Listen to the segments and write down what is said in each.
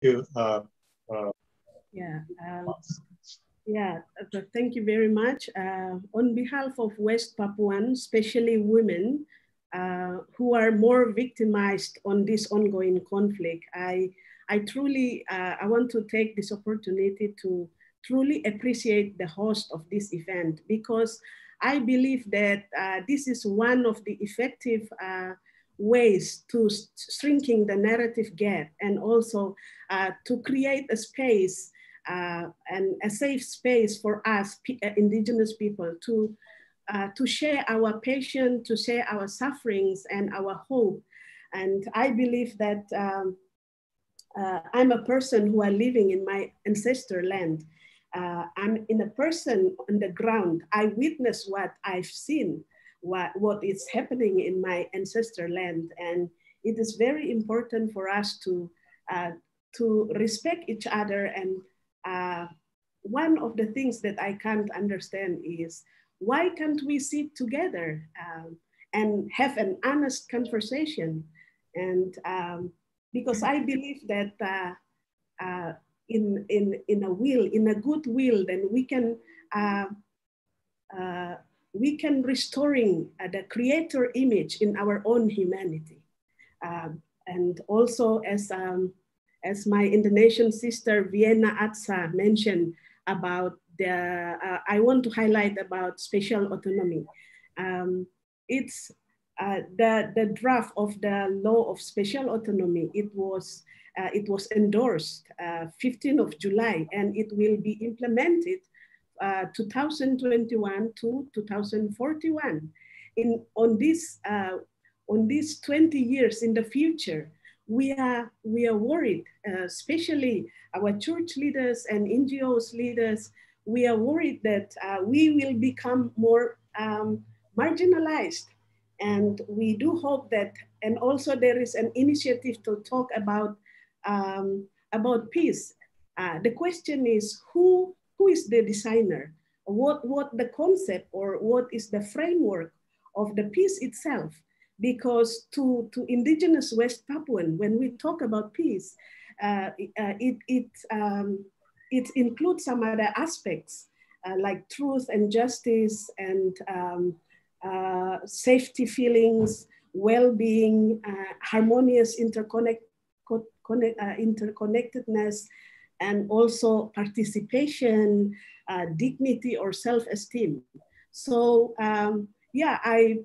you. Uh, uh, yeah. Um, yeah, thank you very much. Uh, on behalf of West Papuan, especially women uh, who are more victimized on this ongoing conflict, I, I truly, uh, I want to take this opportunity to truly appreciate the host of this event because I believe that uh, this is one of the effective ways to shrinking the narrative gap and also uh, to create a space uh, and a safe space for us uh, indigenous people to uh, to share our passion, to share our sufferings and our hope. And I believe that um, uh, I'm a person who are living in my ancestor land. Uh, I'm in a person on the ground. I witness what I've seen what, what is happening in my ancestor land. And it is very important for us to, uh, to respect each other. And uh, one of the things that I can't understand is why can't we sit together um, and have an honest conversation? And um, because I believe that uh, uh, in, in, in a will, in a good will, then we can uh, uh we can restoring uh, the creator image in our own humanity. Uh, and also as, um, as my Indonesian sister Vienna Atsa mentioned about the, uh, I want to highlight about spatial autonomy. Um, it's uh, the, the draft of the law of spatial autonomy. It was, uh, it was endorsed 15th uh, of July and it will be implemented uh, 2021 to 2041. In, on, this, uh, on these 20 years in the future, we are, we are worried, uh, especially our church leaders and NGOs leaders, we are worried that uh, we will become more um, marginalized. And we do hope that, and also there is an initiative to talk about, um, about peace. Uh, the question is who who is the designer, what, what the concept or what is the framework of the peace itself. Because to, to indigenous West Papuan, when we talk about peace, uh, it, uh, it, um, it includes some other aspects uh, like truth and justice and um, uh, safety feelings, well-being, uh, harmonious interconnect, uh, interconnectedness, and also participation, uh, dignity, or self-esteem. So um, yeah, I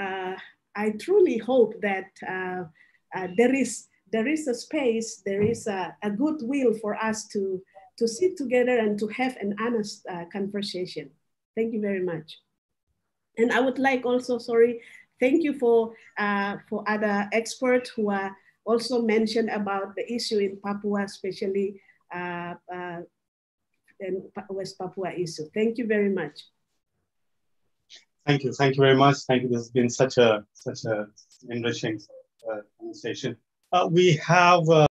uh, I truly hope that uh, uh there is there is a space, there is a, a goodwill for us to to sit together and to have an honest uh, conversation. Thank you very much. And I would like also, sorry, thank you for uh, for other experts who are also mentioned about the issue in Papua, especially uh, uh, and West Papua issue. Thank you very much. Thank you. Thank you very much. Thank you. This has been such a such a enriching uh, conversation. Uh, we have. Uh,